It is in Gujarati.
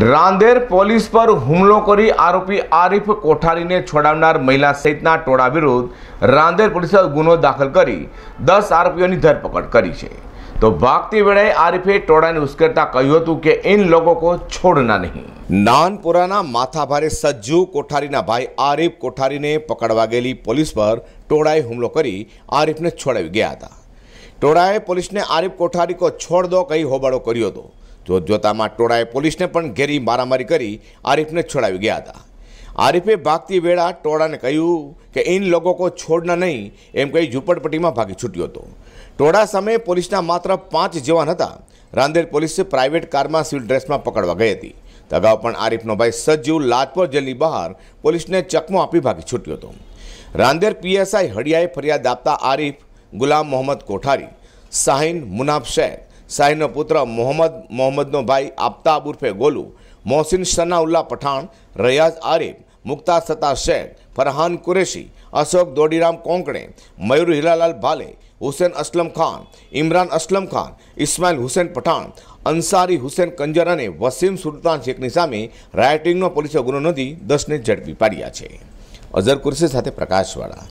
રાંદેર પોલીસ પર હુમલો કરી આરોપી આરીફ કોઠારીને છોડાવનાર મહિલા સહિતના ટોળા વિરુદ્ધ રાંદેર પોલીસે ગુનો દાખલ કરી દસ આરોપીઓની ધરપકડ કરી છે તો ભાગતી વેળાએ આરીફે ટોળાને ઉશ્કેરતા કહ્યું હતું કે ઇન લોકો કો છોડના નહીં નાનપુરાના માથાભારે સજ્જુ કોઠારીના ભાઈ આરીફ કોઠારીને પકડવા ગયેલી પોલીસ પર ટોળાએ હુમલો કરી આરીફને છોડાવી ગયા હતા ટોળાએ પોલીસને આરીફ કોઠારી કો છોડ દો કહી હોબાળો કર્યો હતો જોતજોતામાં ટોળાએ પોલીસને પણ ઘેરી મારામારી કરી આરીફને છોડાવી ગયા હતા આરીફે ભાગતી વેળા ટોળાને કહ્યું કે ઇન લોકો કો છોડના નહીં એમ કહી ઝૂંપડપટ્ટીમાં ભાગી છૂટ્યો હતો ટોળા સામે પોલીસના માત્ર પાંચ જવાન હતા રાંદેર પોલીસે પ્રાઇવેટ કારમાં સિવિલ ડ્રેસમાં પકડવા ગઈ હતી અગાઉ પણ આરીફનો ભાઈ સજીવ લાજપોર જેલની બહાર પોલીસને ચકમો આપી ભાગી છૂટ્યો હતો રાંદેર પીએસઆઈ હડિયાએ ફરિયાદ આપતા આરીફ ગુલામ મોહમ્મદ કોઠારી સાહિન મુનાફ શેખ શાહીનો પુત્ર મોહમ્મદ મોહમ્મદનો ભાઈ આફતાબ ઉર્ફે ગોલુ મોહસિન સનાઉલ્લા પઠાણ રયાઝ આરિફ મુક્તા સત્તા શેખ ફરહાન કુરેશી અશોક દોડીરામ કોંકણે મયુર હિલાલાલ ભાલે હુસેન અસલમ ખાન ઇમરાન અસલમ ખાન ઇસ્માઇલ હુસેન પઠાણ અંસારી હુસેન કંજર અને વસીમ સુલતાન શેખની સામે રાયટિંગનો પોલીસે ગુનો નોંધી દસને ઝડપી પાડ્યા છે અઝર કુરશી સાથે પ્રકાશવાળા